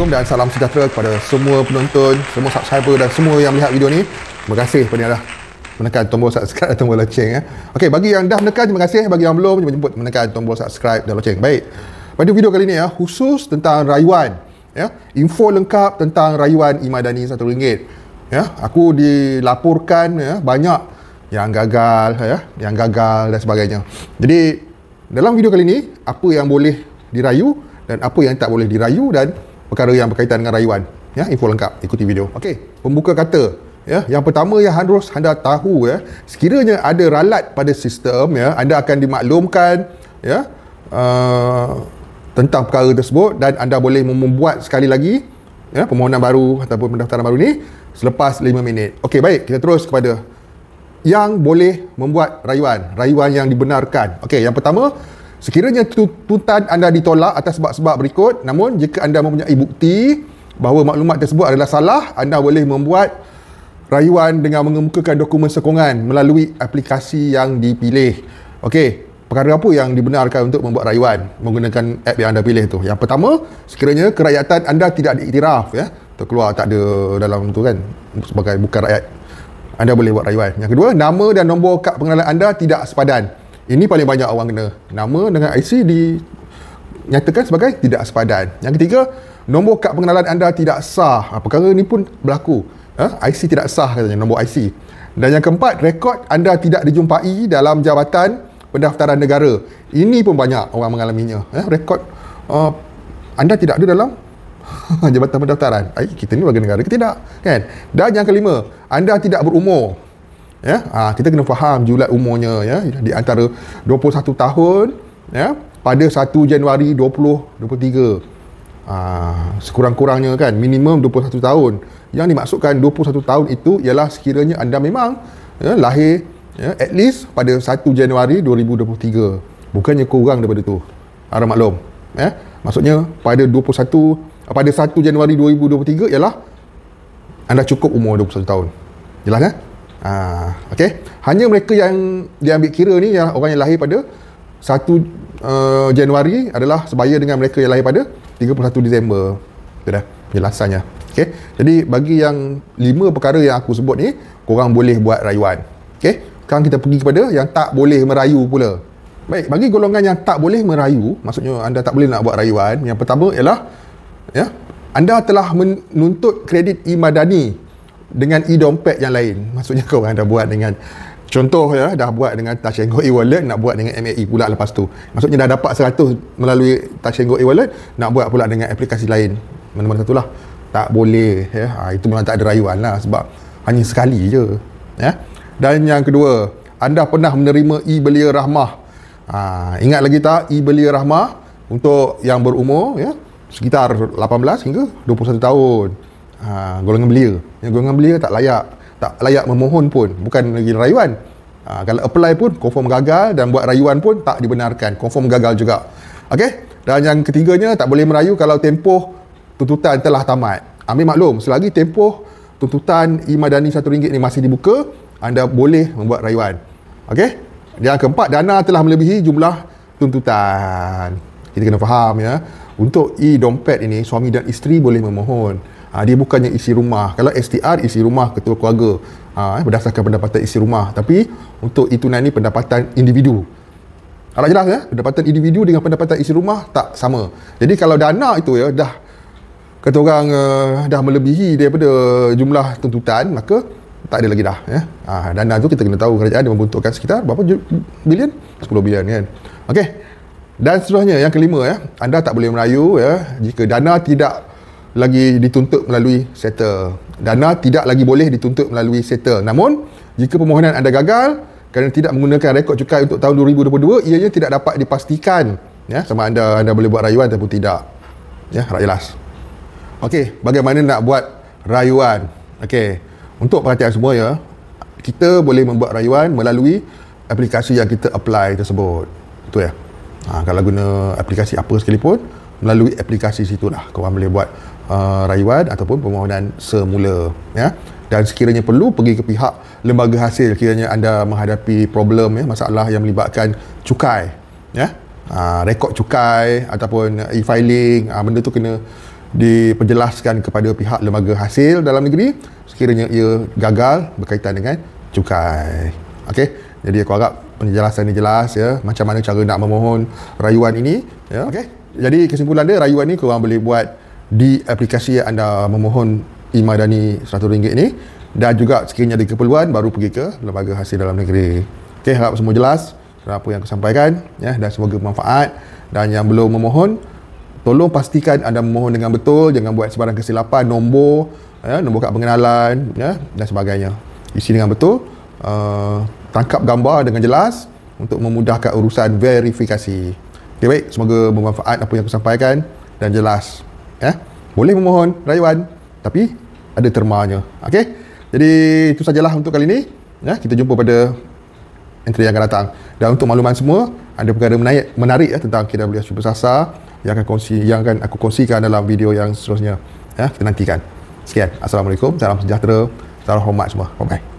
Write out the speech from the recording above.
Assalamualaikum dan salam sejahtera kepada semua penonton, semua subscriber dan semua yang melihat video ni. Terima kasih kepada yang dah menekan tombol subscribe dan tombol loceng. Eh. Okey, bagi yang dah menekan, terima kasih. Bagi yang belum, jemput, jemput menekan tombol subscribe dan loceng. Baik, pada video kali ni ya, khusus tentang rayuan. Ya. Info lengkap tentang rayuan Imadani RM1. Ya. Aku dilaporkan ya, banyak yang gagal, ya, yang gagal dan sebagainya. Jadi, dalam video kali ni, apa yang boleh dirayu dan apa yang tak boleh dirayu dan perkara yang berkaitan dengan rayuan ya info lengkap ikuti video okey pembuka kata ya yang pertama yang harus anda tahu ya sekiranya ada ralat pada sistem ya anda akan dimaklumkan ya uh, tentang perkara tersebut dan anda boleh membuat sekali lagi ya permohonan baru ataupun pendaftaran baru ni selepas 5 minit okey baik kita terus kepada yang boleh membuat rayuan rayuan yang dibenarkan okey yang pertama Sekiranya tuntutan anda ditolak atas sebab-sebab berikut, namun jika anda mempunyai bukti bahawa maklumat tersebut adalah salah, anda boleh membuat rayuan dengan mengemukakan dokumen sokongan melalui aplikasi yang dipilih. Okey, perkara apa yang dibenarkan untuk membuat rayuan menggunakan app yang anda pilih tu? Yang pertama, sekiranya kerakyatan anda tidak diiktiraf ya, terkeluar tak ada dalam tu kan sebagai bukan rakyat. Anda boleh buat rayuan. Yang kedua, nama dan nombor kad pengenalan anda tidak sepadan. Ini paling banyak orang kena. Nama dengan IC dinyatakan sebagai tidak sepadan. Yang ketiga, nombor kad pengenalan anda tidak sah. Ha, perkara ini pun berlaku. Ha? IC tidak sah katanya, nombor IC. Dan yang keempat, rekod anda tidak dijumpai dalam jabatan pendaftaran negara. Ini pun banyak orang mengalaminya. Ha? Rekod uh, anda tidak ada dalam jabatan pendaftaran. Ay, kita ni warga negara ke tidak? Kan? Dan yang kelima, anda tidak berumur ya ha, kita kena faham julat umurnya ya di antara 21 tahun ya pada 1 Januari 2023 ha, ah, sekurang-kurangnya kan minimum 21 tahun yang dimaksudkan 21 tahun itu ialah sekiranya anda memang ya, lahir ya, at least pada 1 Januari 2023 bukannya kurang daripada itu arah ah, maklum ya maksudnya pada 21 pada 1 Januari 2023 ialah anda cukup umur 21 tahun jelas kan ya? Ha, ah, okay. Hanya mereka yang diambil kira ni yang orang yang lahir pada 1 uh, eh, Januari adalah sebaya dengan mereka yang lahir pada 31 Disember. Itu dah penjelasannya. Okay. Jadi bagi yang lima perkara yang aku sebut ni, korang boleh buat rayuan. Okay. Sekarang kita pergi kepada yang tak boleh merayu pula. Baik, bagi golongan yang tak boleh merayu, maksudnya anda tak boleh nak buat rayuan, yang pertama ialah ya, anda telah menuntut kredit imadani dengan e-dompet yang lain. Maksudnya kau orang dah buat dengan contoh ya dah buat dengan Tashengo e-wallet nak buat dengan MAE pula lepas tu. Maksudnya dah dapat 100 melalui Tashengo e-wallet nak buat pula dengan aplikasi lain. Mana-mana satulah. Tak boleh ya. Ha, itu memang tak ada rayuan lah sebab hanya sekali je. Ya. Dan yang kedua, anda pernah menerima e-belia rahmah. Ha, ingat lagi tak e-belia rahmah untuk yang berumur ya sekitar 18 hingga 21 tahun uh, golongan belia yang golongan belia tak layak tak layak memohon pun bukan lagi rayuan uh, kalau apply pun confirm gagal dan buat rayuan pun tak dibenarkan confirm gagal juga Okey. dan yang ketiganya tak boleh merayu kalau tempoh tuntutan telah tamat ambil maklum selagi tempoh tuntutan imadani satu ringgit ni masih dibuka anda boleh membuat rayuan Okey. yang keempat dana telah melebihi jumlah tuntutan kita kena faham ya untuk e-dompet ini suami dan isteri boleh memohon Ha, dia bukannya isi rumah. Kalau STR isi rumah ketua keluarga ha, eh, berdasarkan pendapatan isi rumah. Tapi untuk itu nanti pendapatan individu. Alah jelas ya, pendapatan individu dengan pendapatan isi rumah tak sama. Jadi kalau dana itu ya dah kata orang uh, dah melebihi daripada jumlah tuntutan maka tak ada lagi dah ya. Ha, dana itu kita kena tahu kerajaan dia membentukkan sekitar berapa bilion? 10 bilion kan. Okey. Dan seterusnya yang kelima ya, anda tak boleh merayu ya jika dana tidak lagi dituntut melalui settle. Dana tidak lagi boleh dituntut melalui settle. Namun, jika permohonan anda gagal kerana tidak menggunakan rekod cukai untuk tahun 2022, ianya tidak dapat dipastikan ya sama anda anda boleh buat rayuan ataupun tidak. Ya, rakyat Okey, bagaimana nak buat rayuan? Okey. Untuk perhatian semua ya, kita boleh membuat rayuan melalui aplikasi yang kita apply tersebut. Itu ya. Ha, kalau guna aplikasi apa sekalipun, melalui aplikasi situlah kau orang boleh buat Uh, rayuan ataupun permohonan semula ya dan sekiranya perlu pergi ke pihak lembaga hasil kiranya anda menghadapi problem ya masalah yang melibatkan cukai ya ha, rekod cukai ataupun e-filing ha, benda tu kena diperjelaskan kepada pihak lembaga hasil dalam negeri sekiranya ia gagal berkaitan dengan cukai okey jadi aku harap penjelasan ini jelas ya macam mana cara nak memohon rayuan ini ya okey jadi kesimpulan dia rayuan ni kau orang boleh buat di aplikasi yang anda memohon imadani RM100 ini dan juga sekiranya ada keperluan baru pergi ke lembaga hasil dalam negeri. Okey, harap semua jelas apa yang saya sampaikan ya dan semoga bermanfaat dan yang belum memohon tolong pastikan anda memohon dengan betul jangan buat sebarang kesilapan nombor ya nombor kad pengenalan ya dan sebagainya. Isi dengan betul uh, tangkap gambar dengan jelas untuk memudahkan urusan verifikasi. Okey baik, semoga bermanfaat apa yang saya sampaikan dan jelas ya boleh memohon rayuan tapi ada termanya okey jadi itu sajalah untuk kali ini ya kita jumpa pada entry yang akan datang dan untuk makluman semua ada perkara menarik, menarik ya, tentang kita boleh cuba sasa yang akan kongsi yang akan aku kongsikan dalam video yang seterusnya ya kita nantikan sekian assalamualaikum salam sejahtera salam hormat semua bye bye